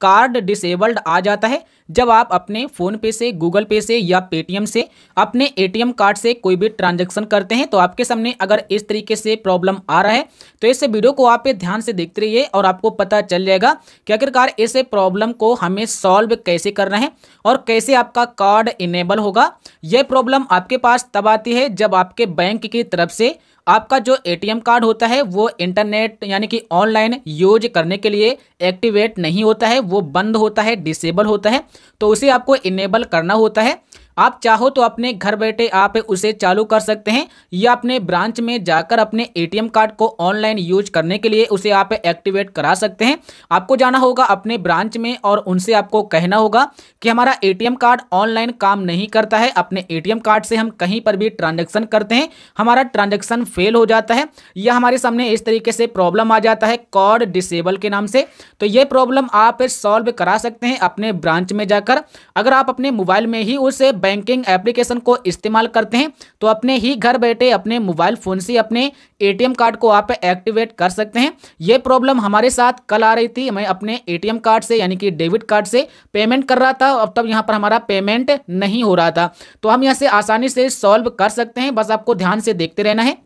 card disabled आ जाता है जब आप अपने फ़ोन पे से गूगल पे से या पेटीएम से अपने एटीएम कार्ड से कोई भी ट्रांजैक्शन करते हैं तो आपके सामने अगर इस तरीके से प्रॉब्लम आ रहा है तो इस वीडियो को आप ध्यान से देखते रहिए और आपको पता चल जाएगा कि आखिरकार इस प्रॉब्लम को हमें सॉल्व कैसे करना है और कैसे आपका कार्ड इनेबल होगा यह प्रॉब्लम आपके पास तब आती है जब आपके बैंक की तरफ से आपका जो एटीएम कार्ड होता है वो इंटरनेट यानी कि ऑनलाइन यूज करने के लिए एक्टिवेट नहीं होता है वो बंद होता है डिसेबल होता है तो उसे आपको इनेबल करना होता है आप चाहो तो अपने घर बैठे आप उसे चालू कर सकते हैं या अपने ब्रांच में जाकर अपने एटीएम कार्ड को ऑनलाइन यूज करने के लिए उसे आप एक्टिवेट करा सकते हैं आपको जाना होगा अपने ब्रांच में और उनसे आपको कहना होगा कि हमारा एटीएम कार्ड ऑनलाइन काम नहीं करता है अपने ए कार्ड से हम कहीं पर भी ट्रांजेक्शन करते हैं हमारा ट्रांजेक्शन फेल हो जाता है या हमारे सामने इस तरीके से प्रॉब्लम आ जाता है कॉड डिसेबल के नाम से तो ये प्रॉब्लम आप सॉल्व करा सकते हैं अपने ब्रांच में जाकर अगर आप अपने मोबाइल में ही उस बैंक बैंकिंग एप्लीकेशन को इस्तेमाल करते हैं तो अपने ही घर बैठे अपने मोबाइल फ़ोन से अपने एटीएम कार्ड को आप एक्टिवेट कर सकते हैं ये प्रॉब्लम हमारे साथ कल आ रही थी मैं अपने एटीएम कार्ड से यानी कि डेबिट कार्ड से पेमेंट कर रहा था अब तब यहाँ पर हमारा पेमेंट नहीं हो रहा था तो हम यहाँ से आसानी से सॉल्व कर सकते हैं बस आपको ध्यान से देखते रहना है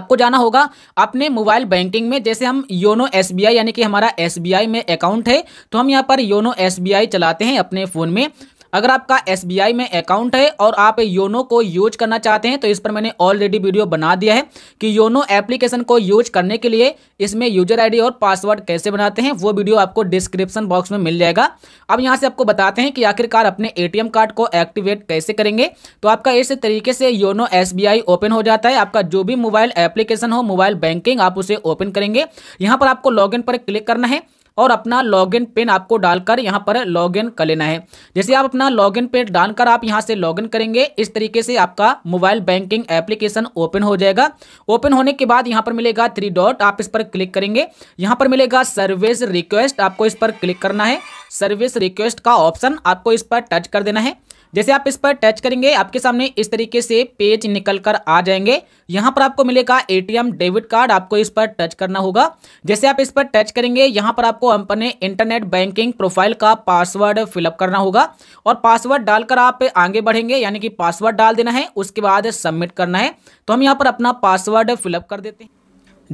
आपको जाना होगा अपने मोबाइल बैंकिंग में जैसे हम योनो एस यानी कि हमारा एस में अकाउंट है तो हम यहाँ पर योनो एस चलाते हैं अपने फ़ोन में अगर आपका एस में अकाउंट है और आप योनो को यूज करना चाहते हैं तो इस पर मैंने ऑलरेडी वीडियो बना दिया है कि योनो एप्लीकेशन को यूज करने के लिए इसमें यूजर आई और पासवर्ड कैसे बनाते हैं वो वीडियो आपको डिस्क्रिप्शन बॉक्स में मिल जाएगा अब यहाँ से आपको बताते हैं कि आखिरकार अपने ए कार्ड को एक्टिवेट कैसे करेंगे तो आपका इस तरीके से योनो एस ओपन हो जाता है आपका जो भी मोबाइल एप्लीकेशन हो मोबाइल बैंकिंग आप उसे ओपन करेंगे यहाँ पर आपको लॉग पर क्लिक करना है और अपना लॉगिन पिन आपको डालकर यहाँ पर लॉगिन कर लेना है जैसे आप अपना लॉगिन पिन डालकर आप यहाँ से लॉगिन करेंगे इस तरीके से आपका मोबाइल बैंकिंग एप्लीकेशन ओपन हो जाएगा ओपन होने के बाद यहाँ पर मिलेगा थ्री डॉट आप इस पर क्लिक करेंगे यहाँ पर मिलेगा सर्विस रिक्वेस्ट आपको इस पर क्लिक करना है सर्विस रिक्वेस्ट का ऑप्शन आपको इस पर टच कर देना है जैसे आप इस पर टच करेंगे आपके सामने इस तरीके से पेज निकल कर आ जाएंगे यहाँ पर आपको मिलेगा एटीएम डेबिट कार्ड आपको इस पर टच करना होगा जैसे आप इस पर टच करेंगे यहाँ पर आपको अपने इंटरनेट बैंकिंग प्रोफाइल का पासवर्ड फिलअप करना होगा और पासवर्ड डालकर आप आगे बढ़ेंगे यानी कि पासवर्ड डाल देना है उसके बाद सबमिट करना है तो हम यहाँ पर अपना पासवर्ड फिलअप कर देते हैं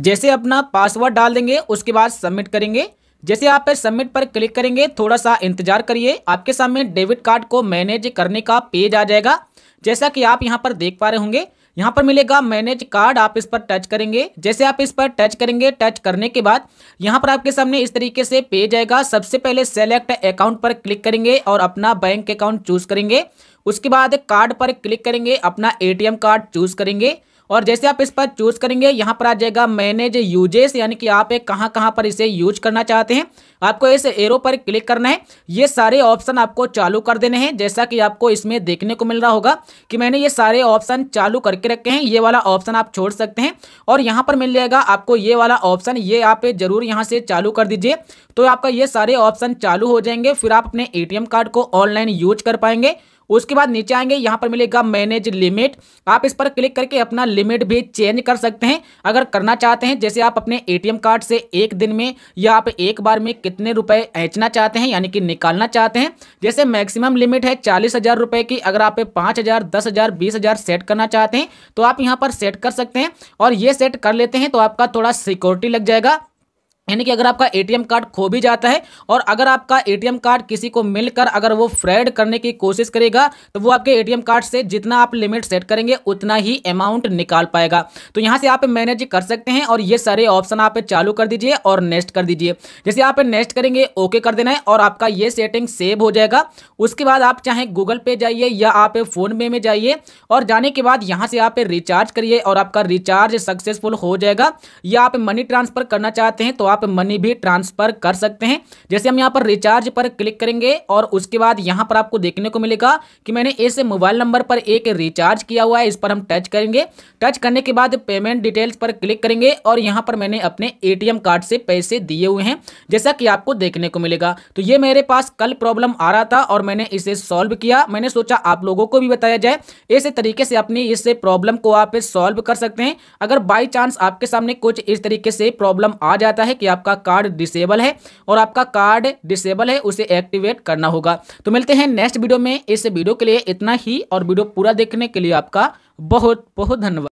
जैसे अपना पासवर्ड डाल देंगे उसके बाद सबमिट करेंगे जैसे आप इस सबमिट पर क्लिक करेंगे थोड़ा सा इंतजार करिए आपके सामने डेबिट कार्ड को मैनेज करने का पेज आ जाएगा जैसा कि आप यहाँ पर देख पा रहे होंगे यहाँ पर मिलेगा मैनेज कार्ड आप इस पर टच करेंगे जैसे आप इस पर टच करेंगे टच करने के बाद यहाँ पर आपके सामने इस तरीके से पेज आएगा सबसे पहले सेलेक्ट अकाउंट पर क्लिक करेंगे और अपना बैंक अकाउंट चूज करेंगे उसके बाद कार्ड पर क्लिक करेंगे अपना एटीएम कार्ड चूज करेंगे और जैसे आप इस पर चूज करेंगे यहाँ पर आ जाएगा मैनेज यूजेस यानी कि आप एक कहाँ कहाँ पर इसे यूज करना चाहते हैं आपको इस एरो पर क्लिक करना है ये सारे ऑप्शन आपको चालू कर देने हैं जैसा कि आपको इसमें देखने को मिल रहा होगा कि मैंने ये सारे ऑप्शन चालू करके रखे हैं ये वाला ऑप्शन आप छोड़ सकते हैं और यहाँ पर मिल जाएगा आपको ये वाला ऑप्शन ये आप जरूर यहाँ से चालू कर दीजिए तो आपका ये सारे ऑप्शन चालू हो जाएंगे फिर आप अपने ए कार्ड को ऑनलाइन यूज कर पाएंगे उसके बाद नीचे आएंगे यहाँ पर मिलेगा मैनेज लिमिट आप इस पर क्लिक करके अपना लिमिट भी चेंज कर सकते हैं अगर करना चाहते हैं जैसे आप अपने एटीएम कार्ड से एक दिन में या आप एक बार में कितने रुपए ऐचना चाहते हैं यानी कि निकालना चाहते हैं जैसे मैक्सिमम लिमिट है चालीस हजार रुपए की अगर आप पाँच हजार दस हजार बीस हजार सेट करना चाहते हैं तो आप यहाँ पर सेट कर सकते हैं और ये सेट कर लेते हैं तो आपका थोड़ा सिक्योरिटी लग जाएगा यानी कि अगर आपका एटीएम कार्ड खो भी जाता है और अगर आपका एटीएम कार्ड किसी को मिलकर अगर वो फ्रेड करने की कोशिश करेगा तो वो आपके एटीएम कार्ड से जितना आप लिमिट सेट करेंगे उतना ही अमाउंट निकाल पाएगा तो यहाँ से आप मैनेज कर सकते हैं और ये सारे ऑप्शन आप चालू कर दीजिए और नेक्स्ट कर दीजिए जैसे आप नेक्स्ट करेंगे ओके कर देना है और आपका ये सेटिंग सेव हो जाएगा उसके बाद आप चाहे गूगल पे जाइए या आप फ़ोनपे में जाइए और जाने के बाद यहाँ से आप रिचार्ज करिए और आपका रिचार्ज सक्सेसफुल हो जाएगा या आप मनी ट्रांसफ़र करना चाहते हैं तो आप आप मनी भी ट्रांसफर कर सकते हैं जैसे हम यहाँ पर रिचार्ज पर क्लिक करेंगे और उसके बाद यहाँ पर आपको देखने को मिलेगा कि मैंने इस मोबाइल नंबर पर एक रिचार्ज किया हुआ है इस पर हम टच करेंगे टच करने के बाद पेमेंट डिटेल्स पर क्लिक करेंगे और यहाँ पर मैंने अपने ए कार्ड से पैसे दिए हुए हैं जैसा कि आपको देखने को मिलेगा तो ये मेरे पास कल प्रॉब्लम आ रहा था और मैंने इसे सॉल्व किया मैंने सोचा आप लोगों को भी बताया जाए ऐसे तरीके से अपनी इस प्रॉब्लम को आप सॉल्व कर सकते हैं अगर बाई चांस आपके सामने कुछ इस तरीके से प्रॉब्लम आ जाता है कि आपका कार्ड डिसेबल है और आपका कार्ड डिसेबल है उसे एक्टिवेट करना होगा तो मिलते हैं नेक्स्ट वीडियो में इस वीडियो के लिए इतना ही और वीडियो पूरा देखने के लिए आपका बहुत बहुत धन्यवाद